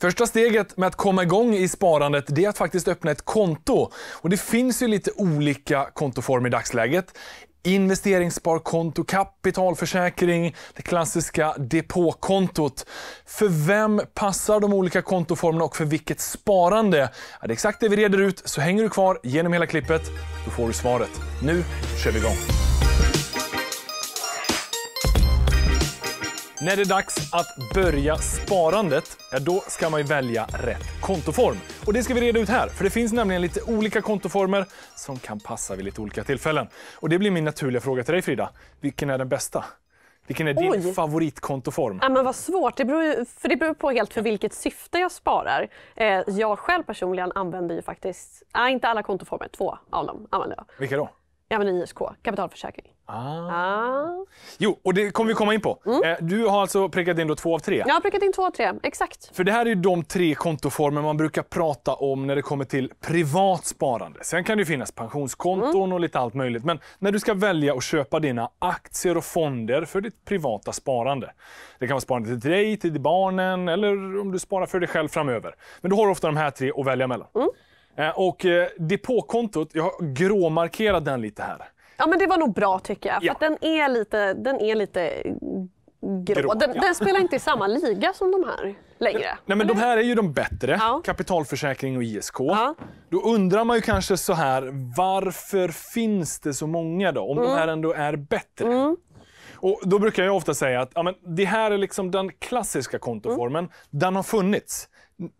Första steget med att komma igång i sparandet det är att faktiskt öppna ett konto. Och det finns ju lite olika kontoformer i dagsläget investeringssparkonto, kapitalförsäkring, det klassiska depåkontot. För vem passar de olika kontoformerna och för vilket sparande? Ja, det är exakt det vi reder ut, så hänger du kvar genom hela klippet, då får du svaret. Nu kör vi igång! När det är dags att börja sparandet, ja, då ska man välja rätt kontoform. Och det ska vi reda ut här, för det finns nämligen lite olika kontoformer som kan passa vid lite olika tillfällen. Och det blir min naturliga fråga till dig Frida. Vilken är den bästa? Vilken är din Oj. favoritkontoform? Ja, men vad svårt, det beror, ju, för det beror på helt för vilket syfte jag sparar. Eh, jag själv personligen använder ju faktiskt, nej, inte alla kontoformer, två av dem använder jag. Vilka då? Ja, men ISK, kapitalförsäkring. Ah. ah. Jo, och det kommer vi komma in på. Mm. Eh, du har alltså prickat in då två av tre? Jag har prickat in två av tre, exakt. För det här är ju de tre kontoformer man brukar prata om när det kommer till privat sparande. Sen kan det ju finnas pensionskonton mm. och lite allt möjligt. Men när du ska välja att köpa dina aktier och fonder för ditt privata sparande. Det kan vara sparande till dig, till barnen eller om du sparar för dig själv framöver. Men du har ofta de här tre att välja mellan. Mm. Eh, och eh, depåkontot, jag har gråmarkerat den lite här. Ja men det var nog bra tycker jag. För ja. den är lite, den är lite grå. grå den, ja. den, spelar inte i samma liga som de här längre. Nej, nej men de här är ju de bättre. Ja. Kapitalförsäkring och ISK. Då undrar man ju kanske så här, varför finns det så många då? Om mm. de här ändå är bättre. Mm. Och då brukar jag ofta säga att ja, men det här är liksom den klassiska kontoformen. Mm. Den har funnits.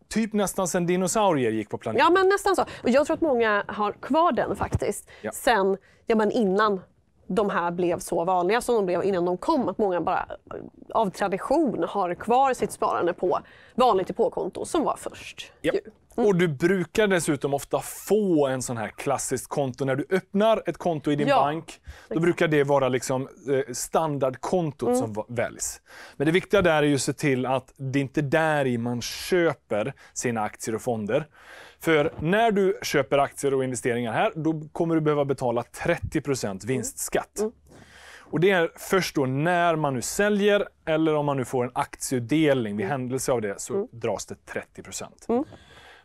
Typ nästan sen dinosaurier gick på planeten. Ja, men nästan så. Och jag tror att många har kvar den faktiskt. Ja. Sen, ja men innan de här blev så vanliga som de blev innan de kom. Att många bara av tradition har kvar sitt sparande på vanligt depåkonto som var först. Yep. Mm. Och du brukar dessutom ofta få en sån här klassiskt konto. När du öppnar ett konto i din ja. bank, då brukar det vara liksom eh, standardkontot mm. som väljs. Men det viktiga där är ju att se till att det inte är där i man köper sina aktier och fonder. För när du köper aktier och investeringar här, då kommer du behöva betala 30 mm. vinstskatt. Mm. Och Det är först då när man nu säljer eller om man nu får en aktieutdelning vid mm. händelse av det så mm. dras det 30 mm.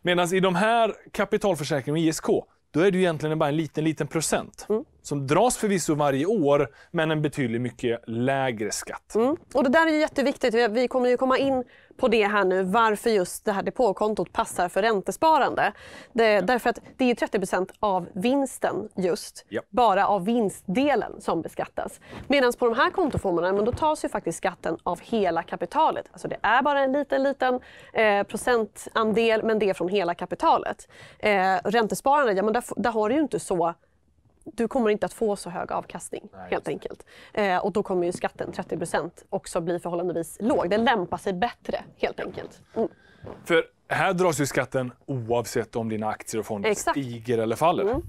Medan i de här kapitalförsäkringarna och ISK, då är det ju egentligen bara en liten, liten procent. Mm. Som dras förvisso varje år, men en betydligt mycket lägre skatt. Mm. Och det där är jätteviktigt. Vi kommer ju komma in på det här nu varför just det här depåkontot passar för räntesparande. Det, ja. Därför att det är 30 av vinsten just, ja. bara av vinstdelen som beskattas. Medan på de här kontoformerna men då tas ju faktiskt skatten av hela kapitalet. Alltså det är bara en liten, liten eh, procentandel men det är från hela kapitalet. Eh, räntesparande, ja, men där, där har du ju inte så du kommer inte att få så hög avkastning Nej, helt enkelt. Eh, och då kommer ju skatten, 30 också bli förhållandevis låg. Den lämpar sig bättre helt enkelt. Mm. För här dras ju skatten oavsett om dina aktier och fonder Exakt. stiger eller faller. Mm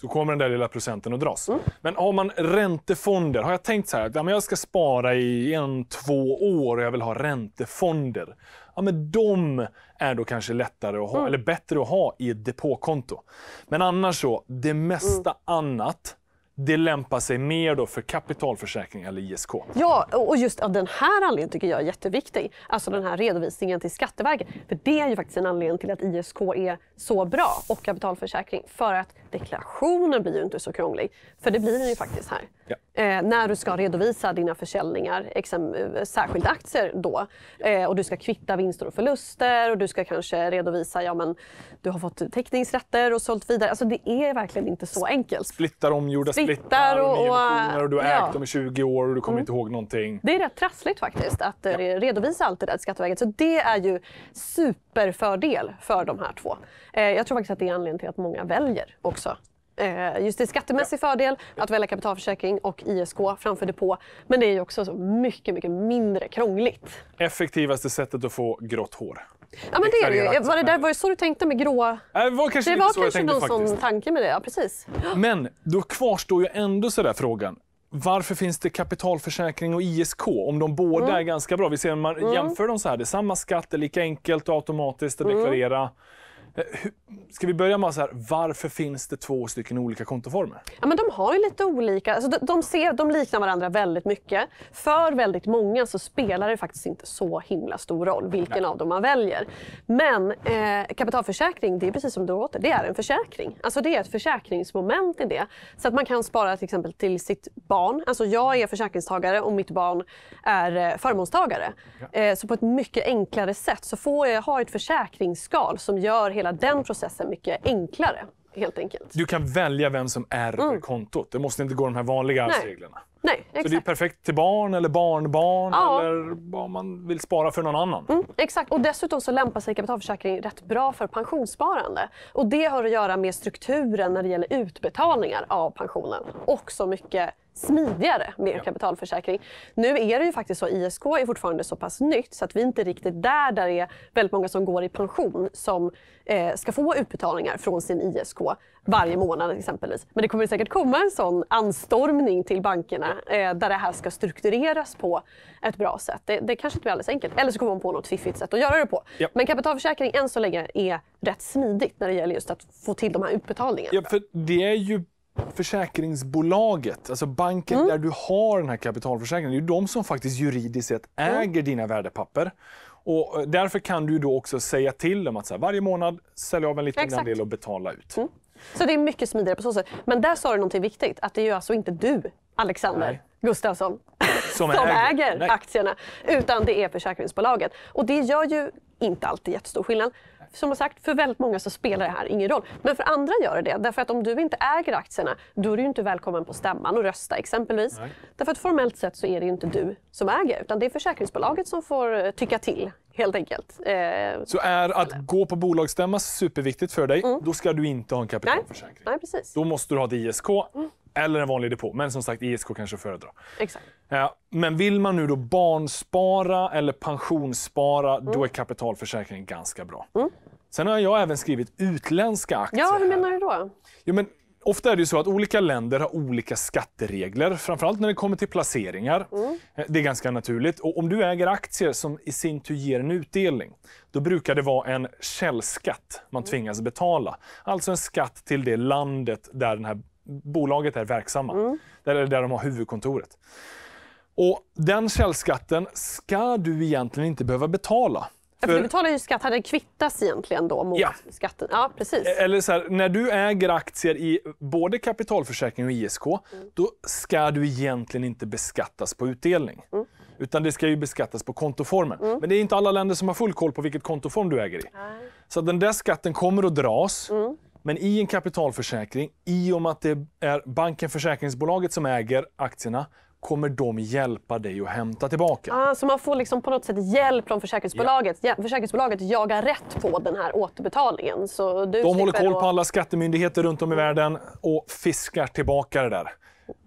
så kommer den där lilla procenten att dras. Mm. Men har man räntefonder, har jag tänkt så här, att ja, jag ska spara i en, två år och jag vill ha räntefonder. Ja, men de är då kanske lättare att ha, mm. eller bättre att ha i ett depåkonto. Men annars så, det mesta mm. annat det lämpar sig mer då för kapitalförsäkring eller ISK. Ja, och just av den här anledningen tycker jag är jätteviktig. Alltså den här redovisningen till Skatteverket. För det är ju faktiskt en anledning till att ISK är så bra och kapitalförsäkring. För att deklarationen blir ju inte så krånglig. För det blir den ju faktiskt här. Ja. Eh, när du ska redovisa dina försäljningar, exempel, eh, särskilda aktier då. Eh, och du ska kvitta vinster och förluster och du ska kanske redovisa ja men du har fått teckningsrätter och sålt vidare. Alltså det är verkligen inte så enkelt. Splittar, omgjorda splittar, och, och, och, och du har ja. ägt dem i 20 år och du kommer mm. inte ihåg någonting. Det är rätt trassligt faktiskt att eh, ja. redovisa allt det där Skatteverket. Så det är ju superfördel för de här två. Eh, jag tror faktiskt att det är anledningen till att många väljer också också. Eh, just det, skattemässig ja. fördel att välja kapitalförsäkring och ISK framför depå. Men det är också mycket, mycket mindre krångligt. Effektivaste sättet att få grått hår. Ja, men det är det. Var det, där, var det så du tänkte med gråa... Eh, det var kanske, det var så kanske någon faktiskt. sån tanke med det. Ja, precis. Men då kvarstår ju ändå så där frågan. Varför finns det kapitalförsäkring och ISK om de båda mm. är ganska bra? Vi ser man mm. jämför dem så här. Det är samma skatt, det är lika enkelt och automatiskt att mm. deklarera. Mm. Eh, ska vi börja med så här, varför finns det två stycken olika kontoformer? Ja, men de har ju lite olika. Alltså, de, de, ser, de liknar varandra väldigt mycket. För väldigt många så spelar det faktiskt inte så himla stor roll vilken Nej. av dem man väljer. Men eh, kapitalförsäkring, det är precis som du låter. Det är en försäkring. Alltså, det är ett försäkringsmoment i det. Så att man kan spara till exempel till sitt barn. Alltså, jag är försäkringstagare och mitt barn är eh, förmånstagare. Ja. Eh, så på ett mycket enklare sätt så får jag ha ett försäkringsskal som gör hela hela den processen mycket enklare. Helt enkelt. Du kan välja vem som är mm. kontot. Det måste inte gå de här vanliga reglerna. Nej, exakt. Så det är perfekt till barn eller barnbarn ja. eller om man vill spara för någon annan. Mm, exakt, och dessutom så lämpar sig kapitalförsäkring rätt bra för pensionssparande. Och det har att göra med strukturen när det gäller utbetalningar av pensionen. Också mycket smidigare med ja. kapitalförsäkring. Nu är det ju faktiskt så ISK är fortfarande så pass nytt så att vi inte riktigt där där det är väldigt många som går i pension som eh, ska få utbetalningar från sin ISK varje månad exempelvis. Men det kommer säkert komma en sån anstormning till bankerna eh, där det här ska struktureras på ett bra sätt. Det, det kanske inte blir alldeles enkelt. Eller så kommer man på något fiffigt sätt att göra det på. Ja. Men kapitalförsäkring än så länge är rätt smidigt när det gäller just att få till de här utbetalningarna. Ja, för det är ju försäkringsbolaget, alltså banken mm. där du har den här kapitalförsäkringen, det är ju de som faktiskt juridiskt sett mm. äger mm. dina värdepapper. Och eh, därför kan du då också säga till dem att så här, varje månad sälja av en liten Exakt. andel och betala ut. Mm. Så det är mycket smidigare på så sätt. Men där sa du någonting viktigt, att det är ju alltså inte du, Alexander Nej. Gustafsson, som, som äger, äger aktierna. Utan det är försäkringsbolaget. Och det gör ju inte alltid jättestor skillnad. Som sagt, för väldigt många så spelar det här ingen roll. Men för andra gör det det. Därför att om du inte äger aktierna, då är du ju inte välkommen på stämman och rösta exempelvis. Nej. Därför att formellt sett så är det ju inte du som äger, utan det är försäkringsbolaget som får eh, tycka till helt enkelt. Eh, så är att eller. gå på bolagsstämma superviktigt för dig, mm. då ska du inte ha en kapitalförsäkring. Nej. Nej, precis. Då måste du ha ett ISK mm. eller en vanlig depå. Men som sagt, ISK kanske föredrar. Exakt. Eh, men vill man nu då barnspara eller pensionsspara, mm. då är kapitalförsäkring ganska bra. Mm. Sen har jag även skrivit utländska aktier. Ja, hur menar du då? Jo, men Ofta är det så att olika länder har olika skatteregler, framförallt när det kommer till placeringar. Mm. Det är ganska naturligt. Och om du äger aktier som i sin tur ger en utdelning, då brukar det vara en källskatt man mm. tvingas betala. Alltså en skatt till det landet där det här bolaget är verksamma. Mm. Där, där de har huvudkontoret. Och Den källskatten ska du egentligen inte behöva betala Ja, för du betalar ju skatt. Hade det kvittas egentligen då mot ja. skatten? Ja, precis. E- eller så här, när du äger aktier i både kapitalförsäkring och ISK, mm. då ska du egentligen inte beskattas på utdelning. Mm. Utan det ska ju beskattas på kontoformen. Mm. Men det är inte alla länder som har full koll på vilket kontoform du äger i. Nej. Så den där skatten kommer att dras. Mm. Men i en kapitalförsäkring, i och med att det är banken, försäkringsbolaget som äger aktierna, kommer de hjälpa dig att hämta tillbaka. Ah, så man får liksom på något sätt hjälp från försäkringsbolaget. Ja. Försäkringsbolaget jagar rätt på den här återbetalningen. Så du de håller koll på alla skattemyndigheter runt om i världen och fiskar tillbaka det där.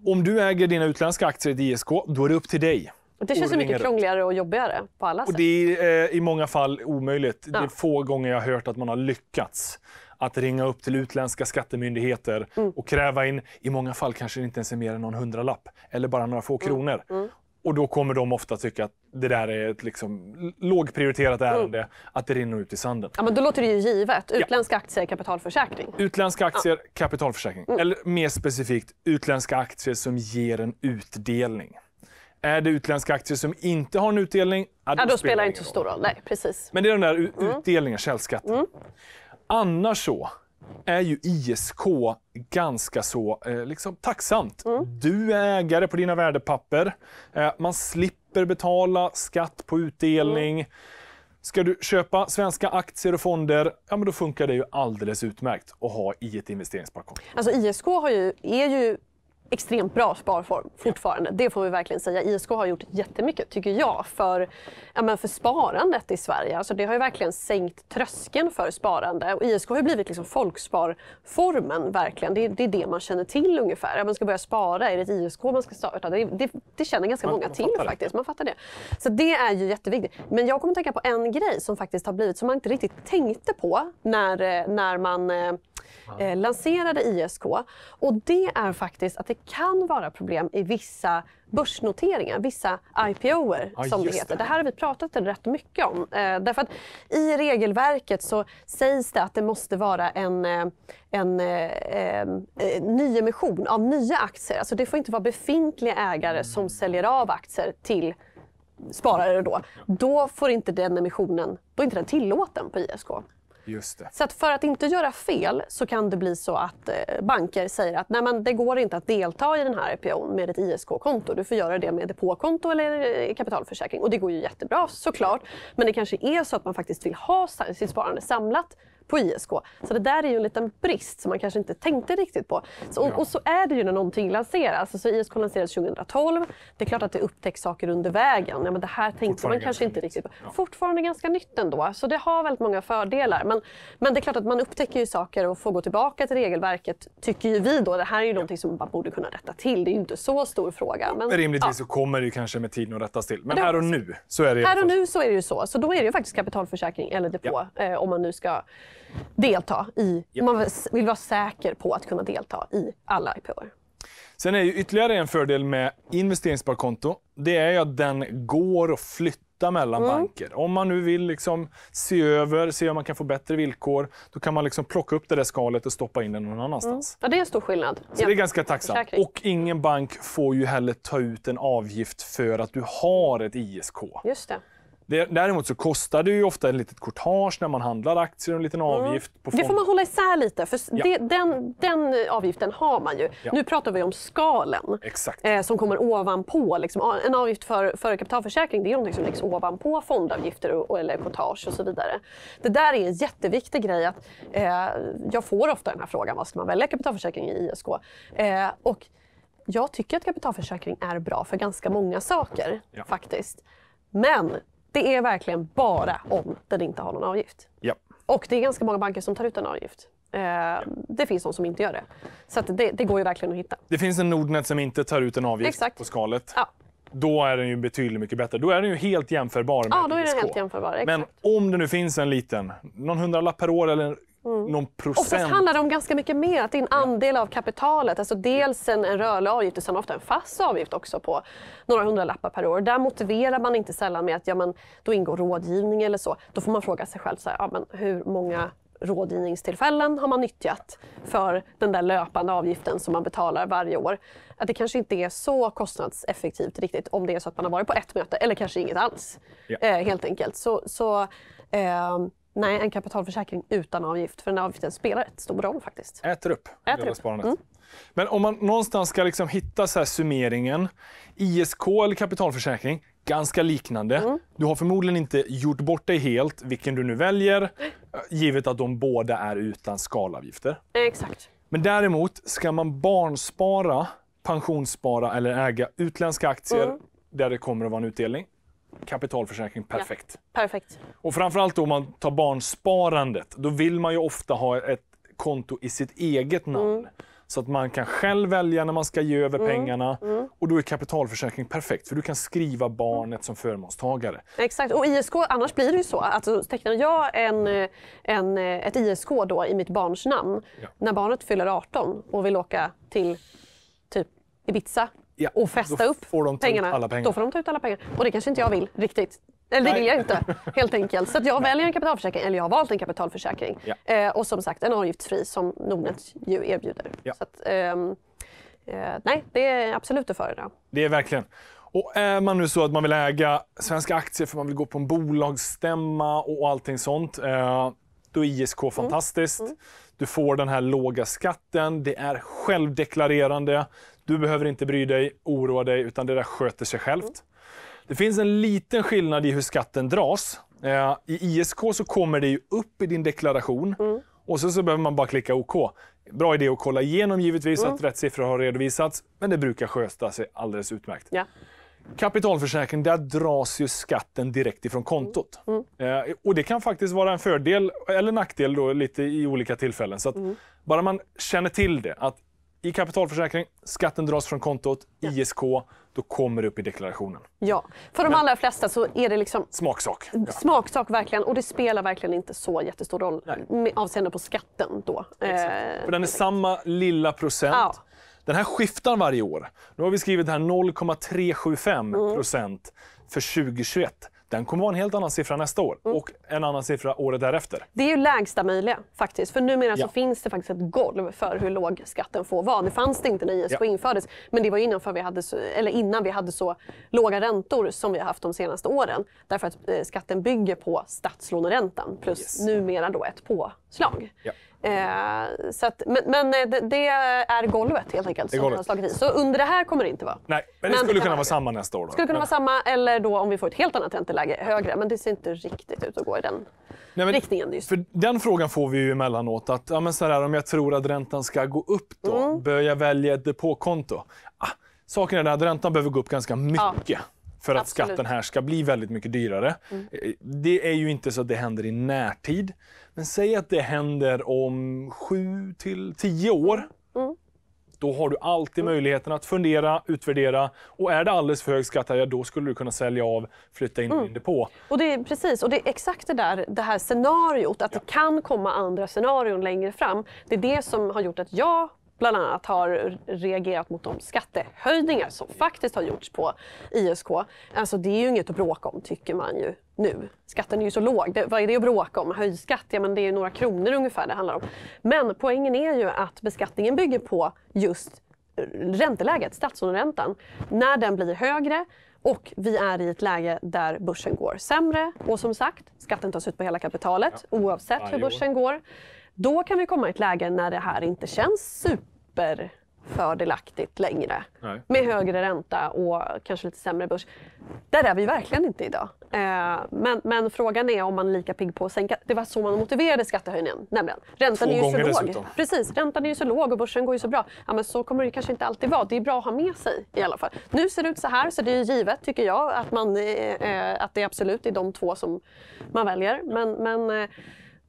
Om du äger dina utländska aktier i ett ISK, då är det upp till dig. Det känns så mycket krångligare och jobbigare på alla sätt. Och det är eh, i många fall omöjligt. Ja. Det är få gånger jag har hört att man har lyckats att ringa upp till utländska skattemyndigheter mm. och kräva in, i många fall kanske det inte ens är mer än någon hundralapp eller bara några få mm. kronor. Mm. Och då kommer de ofta tycka att det där är ett liksom lågprioriterat mm. ärende, mm. att det rinner ut i sanden. Ja, men då låter det ju givet. Utländska ja. aktier, kapitalförsäkring. Utländska aktier, ja. kapitalförsäkring. Mm. Eller mer specifikt, utländska aktier som ger en utdelning. Är det utländska aktier som inte har en utdelning, ja, då, ja, då spelar det inte så stor roll. Nej, precis. Men det är den där mm. utdelningen, källskatten. Mm. Annars så är ju ISK ganska så eh, liksom, tacksamt. Mm. Du är ägare på dina värdepapper. Eh, man slipper betala skatt på utdelning. Mm. Ska du köpa svenska aktier och fonder, ja, men då funkar det ju alldeles utmärkt att ha i ett investeringssparkonto. Alltså ISK ju, är ju extremt bra sparform fortfarande. Det får vi verkligen säga. ISK har gjort jättemycket, tycker jag, för, ja, men för sparandet i Sverige. Alltså, det har ju verkligen sänkt tröskeln för sparande. Och ISK har blivit liksom folksparformen, verkligen. Det, det, är det man känner till ungefär. Ja, man ska börja spara, är det ett ISK man ska starta? Det, det, det känner ganska man, många man till faktiskt. Man fattar det. Så det är ju jätteviktigt. Men jag kommer att tänka på en grej som faktiskt har blivit, som man inte riktigt tänkte på när, eh, när man eh, eh, lanserade ISK. Och det är faktiskt att det kan vara problem i vissa börsnoteringar, vissa IPOer ja, som det heter. Det. det. här har vi pratat rätt mycket om. Eh, därför att i regelverket så sägs det att det måste vara en, eh, en eh, eh, eh nyemission av nya aktier. Alltså det får inte vara befintliga ägare som mm. säljer av aktier till sparare då, då får inte den emissionen, då är inte den tillåten på ISK. Just det. Så att för att inte göra fel så kan det bli så att eh, banker säger att Nej, men det går inte att delta i den här IPOn med ett ISK-konto. Du får göra det med depåkonto eller eh, kapitalförsäkring. Och det går ju jättebra såklart. Men det kanske är så att man faktiskt vill ha sitt sparande samlat på ISK. Så det där är ju en liten brist som man kanske inte tänkte riktigt på. Så, och, och, så är det ju när någonting lanseras. Alltså, ISK lanserades 2012. Det är klart att det upptäcks saker under vägen. Ja, men det här tänkte man kanske inte riktigt på. Ja. Fortfarande ganska nytt ändå. Så det har väldigt många fördelar. Men, men det är klart att man upptäcker ju saker och får gå tillbaka till regelverket, tycker ju vi då. Det här är ju ja. någonting som man borde kunna rätta till. Det är ju inte så stor fråga. Men, Rimligtvis ja. så kommer det kanske med tiden att rättas till. Men då, här och nu så är det Här och nu så är det ju så. Så då är det ju faktiskt kapitalförsäkring eller depå ja. eh, om man nu ska delta i, ja. man vill vara säker på att kunna delta i alla IPOer. Sen är ju ytterligare en fördel med investeringssparkonto, det är ju att den går att flytta mellan mm. banker. Om man nu vill liksom se över, se om man kan få bättre villkor, då kan man liksom plocka upp det där skalet och stoppa in det någon annanstans. Mm. Ja, det är en stor skillnad. Så ja. det är ganska tacksamt. Och ingen bank får ju heller ta ut en avgift för att du har ett ISK. Just det. Däremot så kostar det ju ofta ett litet courtage när man handlar aktier och en liten mm. avgift. Mm. På det får man hålla isär lite, för ja. det, den, den, avgiften har man ju. Ja. Nu pratar vi om skalen eh, som kommer ovanpå. Liksom, en avgift för, för kapitalförsäkring det är något som läggs ovanpå fondavgifter och, eller courtage och så vidare. Det där är en jätteviktig grej. Att, eh, jag får ofta den här frågan, vad ska man välja kapitalförsäkring i ISK? Eh, och jag tycker att kapitalförsäkring är bra för ganska många saker ja. faktiskt. Men det är verkligen bara om den inte har någon avgift. Ja. Och det är ganska många banker som tar ut en avgift. Eh, det finns de som inte gör det. Så det, det, går ju verkligen att hitta. Det finns en Nordnet som inte tar ut en avgift Exakt. på skalet. Ja. Då är den ju betydligt mycket bättre. Då är den ju helt jämförbar med ja, då är den helt jämförbar. Exakt. Men om det nu finns en liten, någon hundralapp per år eller Mm. Någon procent. Oftast handlar det om ganska mycket mer, att det är en andel av kapitalet. Alltså dels en, en rörlig avgift och sen ofta en fast avgift också på några hundralappar per år. Där motiverar man inte sällan med att ja, men, då ingår rådgivning eller så. Då får man fråga sig själv så här, ja, men hur många rådgivningstillfällen har man nyttjat för den där löpande avgiften som man betalar varje år. Att det kanske inte är så kostnadseffektivt riktigt om det är så att man har varit på ett möte eller kanske inget alls. Ja. Eh, helt enkelt. Så, så eh, Nej, en kapitalförsäkring utan avgift. För den avgiften spelar rätt stor roll faktiskt. Äter upp Äter upp. Mm. Men om man någonstans ska liksom hitta så här summeringen. ISK eller kapitalförsäkring, ganska liknande. Mm. Du har förmodligen inte gjort bort dig helt, vilken du nu väljer, givet att de båda är utan skalavgifter. Exakt. Men däremot, ska man barnspara, pensionsspara eller äga utländska aktier mm. där det kommer att vara en utdelning, kapitalförsäkring perfekt. Ja, perfekt. Och framförallt då om man tar barnsparandet, då vill man ju ofta ha ett konto i sitt eget namn. Mm. Så att man kan själv välja när man ska ge över mm. pengarna mm. och då är kapitalförsäkring perfekt för du kan skriva barnet mm. som förmånstagare. Exakt och ISK, annars blir det ju så att alltså, tecknar jag en, mm. en, ett ISK då i mitt barns namn ja. när barnet fyller 18 och vill åka till typ Ibiza ja, och fästa upp pengarna. pengarna. Då får de ta ut alla pengar. Och det kanske inte jag vill riktigt. Eller det vill jag inte helt enkelt. Så jag väljer en kapitalförsäkring, eller jag har valt en kapitalförsäkring. Ja. Eh, och som sagt en avgiftsfri som Nordnet ju erbjuder. Ja. Så att, ehm, Eh, nej, det är absolut att föredra. Det är verkligen. Och är man nu så att man vill äga svenska aktier för man vill gå på en bolagsstämma och allting sånt. Eh, netto ISK mm. fantastiskt. Mm. Mm. Du får den här låga skatten, det är självdeklarerande. Du behöver inte bry dig, oroa dig, utan det där sköter sig självt. Mm. Det finns en liten skillnad i hur skatten dras. Eh, I ISK så kommer det ju upp i din deklaration mm. och så, så behöver man bara klicka OK. Bra idé att kolla igenom givetvis, mm. att rätt siffror har redovisats, men det brukar sköta sig alldeles utmärkt. Ja. Kapitalförsäkring, där dras ju skatten direkt ifrån kontot. Mm. Eh, och Det kan faktiskt vara en fördel eller nackdel då, lite i olika tillfällen. Så mm. Bara man känner till det, att i kapitalförsäkring, skatten dras från kontot, ja. ISK, då kommer det upp i deklarationen. Ja, för de Men, allra flesta så är det liksom... Smaksak. Ja. Smaksak verkligen, och det spelar verkligen inte så jättestor roll med avseende på skatten då. Exakt. Eh, för den är direkt. samma lilla procent. Ja. Den här skiftar varje år. Nu har vi skrivit här 0,375 mm. procent för 2021. Den kommer vara en helt annan siffra nästa år mm. och en annan siffra året därefter. Det är ju lägsta möjliga faktiskt. För numera ja. så finns det faktiskt ett golv för hur låg skatten får vara. Det fanns det inte när ISK ja. infördes. Men det var innan vi, hade så, eller innan vi hade så låga räntor som vi har haft de senaste åren. Därför att eh, skatten bygger på statslåneräntan plus yes. numera då ett på slag. Ja. Eh, så att, men, men eh, det, det, är golvet helt enkelt som har slagit i. Så under det här kommer det inte vara. Nej, men det men skulle det kunna vara samma nästa år. Då. Skulle kunna men. vara samma eller då om vi får ett helt annat ränteläge högre. Men det ser inte riktigt ut att gå i den Nej, men, riktningen just. För den frågan får vi ju emellanåt. Att, ja, men så här, om jag tror att räntan ska gå upp då, mm. bör jag välja ett depåkonto? Ah, saken är den att räntan behöver gå upp ganska mycket. Ja för att Absolut. skatten här ska bli väldigt mycket dyrare. Mm. Eh, det är ju inte så att det händer i närtid. Men säg att det händer om sju till tio år. Mm. Då har du alltid mm. möjligheten att fundera, utvärdera och är det alldeles för hög skatt, ja, då skulle du kunna sälja av, flytta in mm. din depå. Och det är, precis, och det är exakt det där det här scenariot, att ja. det kan komma andra scenarion längre fram. Det är det som har gjort att jag bland annat har reagerat mot de skattehöjningar som faktiskt har gjorts på ISK. Alltså det är ju inget att bråka om tycker man ju nu. Skatten är ju så låg. Det, vad är det att bråka om? Höjdskatt? Ja, men det är ju några kronor ungefär det handlar om. Men poängen är ju att beskattningen bygger på just ränteläget, statslåneräntan. När den blir högre och vi är i ett läge där börsen går sämre. Och som sagt, skatten tas ut på hela kapitalet ja. oavsett hur börsen går då kan vi komma i ett läge när det här inte känns superfördelaktigt längre Nej. med högre ränta och kanske lite sämre börs. Där är vi verkligen inte idag. Eh, men, men, frågan är om man är lika pigg på att sänka. Det var så man motiverade skattehöjningen. Nämligen. Räntan Två är ju så låg. Dessutom. Precis, räntan är ju så låg och börsen går ju så bra. Ja, men så kommer det kanske inte alltid vara. Det är bra att ha med sig i alla fall. Nu ser det ut så här så det är givet tycker jag att, man, eh, eh, att det absolut är de två som man väljer. Men, men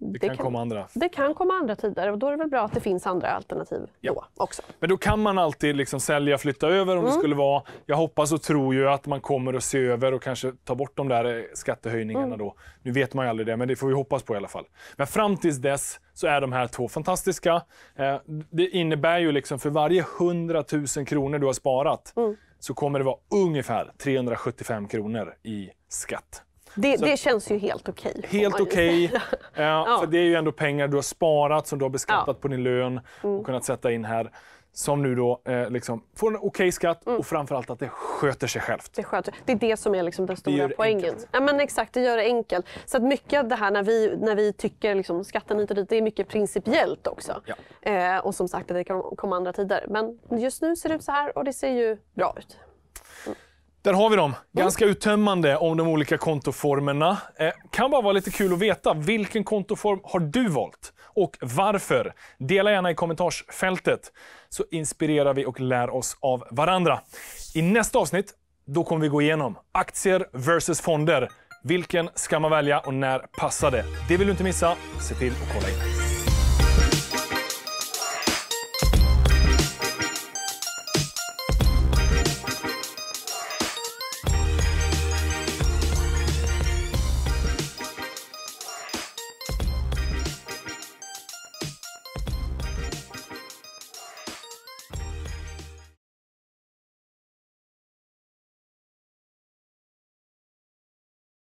det, det kan, komma andra. Det kan komma andra tider och då är det väl bra att det finns andra alternativ ja. då också. Men då kan man alltid liksom sälja, flytta över om mm. det skulle vara. Jag hoppas och tror ju att man kommer att se över och kanske ta bort de där eh, skattehöjningarna mm. då. Nu vet man ju aldrig det, men det får vi hoppas på i alla fall. Men fram tills dess så är de här två fantastiska. Eh, det innebär ju liksom för varje 100 000 kronor du har sparat mm. så kommer det vara ungefär 375 kronor i skatt. Det, det känns ju helt okej. Okay, helt okej, okay, eh, ja. det är ju ändå pengar du har sparat som du har beskattat ja. på din lön och mm. kunnat sätta in här som nu då eh, liksom får en okej okay skatt mm. och framförallt att det sköter sig självt. Det, sköter. det är det som är liksom den stora det poängen. Enkelt. Ja, men exakt, det gör det enkelt. Så att mycket av det här när vi, när vi tycker liksom skatten hit och dit, det är mycket principiellt också. Ja. Eh, och som sagt, det kan komma andra tider. Men just nu ser det ut så här och det ser ju bra ut. Mm. Där har vi dem. Mm. Ganska uttömmande om de olika kontoformerna. Eh, kan bara vara lite kul att veta. Vilken kontoform har du valt? Och varför? Dela gärna i kommentarsfältet så inspirerar vi och lär oss av varandra. I nästa avsnitt då kommer vi gå igenom aktier versus fonder. Vilken ska man välja och när passar det? Det vill du inte missa. Se till att kolla in.